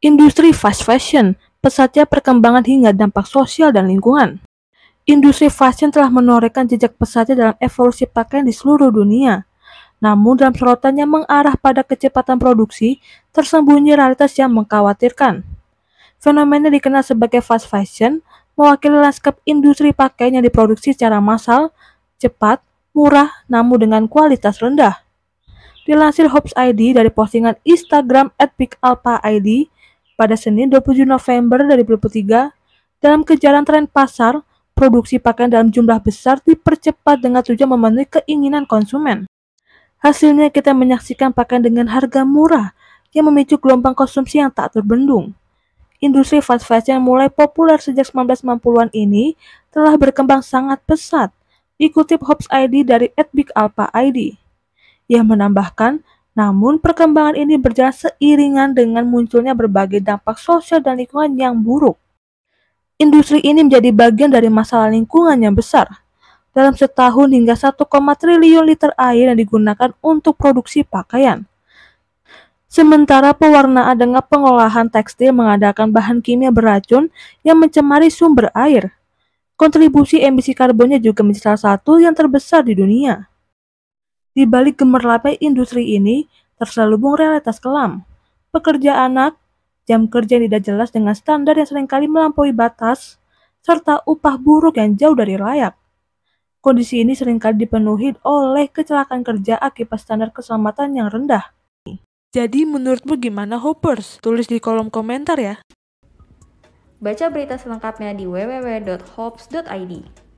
Industri fast fashion, pesatnya perkembangan hingga dampak sosial dan lingkungan. Industri fashion telah menorehkan jejak pesatnya dalam evolusi pakaian di seluruh dunia. Namun dalam sorotannya mengarah pada kecepatan produksi, tersembunyi realitas yang mengkhawatirkan. Fenomena dikenal sebagai fast fashion mewakili lanskap industri pakaian yang diproduksi secara massal, cepat, murah, namun dengan kualitas rendah. Dilansir Hobbs ID dari postingan Instagram Alpha ID, pada Senin 27 November 2023 dalam kejaran tren pasar, produksi pakaian dalam jumlah besar dipercepat dengan tujuan memenuhi keinginan konsumen. Hasilnya kita menyaksikan pakaian dengan harga murah yang memicu gelombang konsumsi yang tak terbendung. Industri fast fashion yang mulai populer sejak 1990-an ini telah berkembang sangat pesat, dikutip Hobbs ID dari Alpha ID, yang menambahkan namun, perkembangan ini berjalan seiringan dengan munculnya berbagai dampak sosial dan lingkungan yang buruk. Industri ini menjadi bagian dari masalah lingkungan yang besar. Dalam setahun hingga 1, triliun liter air yang digunakan untuk produksi pakaian. Sementara pewarnaan dengan pengolahan tekstil mengadakan bahan kimia beracun yang mencemari sumber air. Kontribusi emisi karbonnya juga menjadi salah satu yang terbesar di dunia. Di balik gemerlapnya industri ini, terselubung realitas kelam. Pekerja anak, jam kerja yang tidak jelas dengan standar yang seringkali melampaui batas, serta upah buruk yang jauh dari layak. Kondisi ini seringkali dipenuhi oleh kecelakaan kerja akibat standar keselamatan yang rendah. Jadi menurutmu gimana Hoppers? Tulis di kolom komentar ya. Baca berita selengkapnya di www.hops.id.